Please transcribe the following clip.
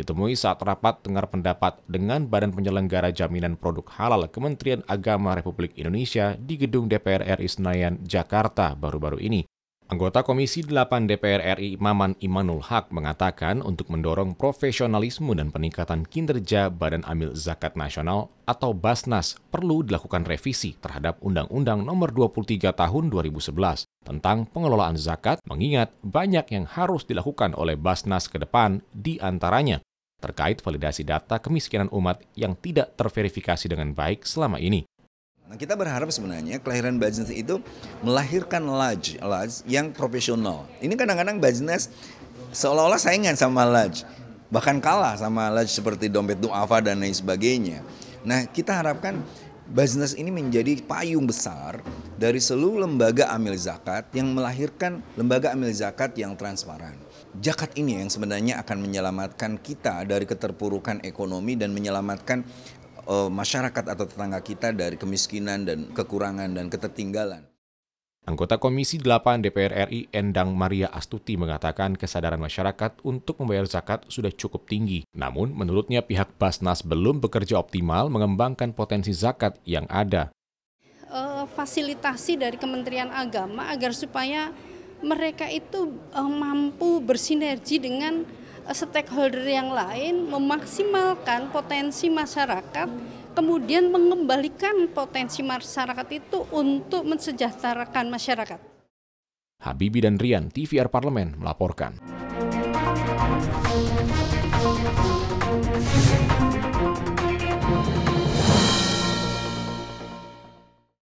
Ditemui saat rapat dengar pendapat dengan Badan Penyelenggara Jaminan Produk Halal Kementerian Agama Republik Indonesia di gedung DPR RI Senayan, Jakarta baru-baru ini. Anggota Komisi 8 DPR RI Maman Imanul Haq mengatakan untuk mendorong profesionalisme dan peningkatan kinerja Badan Amil Zakat Nasional atau Basnas perlu dilakukan revisi terhadap Undang-Undang Nomor 23 Tahun 2011 tentang pengelolaan zakat mengingat banyak yang harus dilakukan oleh Basnas ke depan di antaranya terkait validasi data kemiskinan umat yang tidak terverifikasi dengan baik selama ini. Nah, kita berharap sebenarnya kelahiran Bajnes itu melahirkan laj, laj yang profesional. Ini kadang-kadang Bajnes seolah-olah saingan sama laj, bahkan kalah sama laj seperti dompet duafa dan lain sebagainya. Nah, kita harapkan Bajnes ini menjadi payung besar dari seluruh lembaga amil zakat yang melahirkan lembaga amil zakat yang transparan. Zakat ini yang sebenarnya akan menyelamatkan kita dari keterpurukan ekonomi dan menyelamatkan uh, masyarakat atau tetangga kita dari kemiskinan dan kekurangan dan ketertinggalan. Anggota Komisi 8 DPR RI Endang Maria Astuti mengatakan kesadaran masyarakat untuk membayar zakat sudah cukup tinggi. Namun, menurutnya pihak Basnas belum bekerja optimal mengembangkan potensi zakat yang ada fasilitasi dari Kementerian Agama agar supaya mereka itu eh, mampu bersinergi dengan eh, stakeholder yang lain, memaksimalkan potensi masyarakat, kemudian mengembalikan potensi masyarakat itu untuk mensejahterakan masyarakat. Habibi dan Rian, TVR Parlemen melaporkan.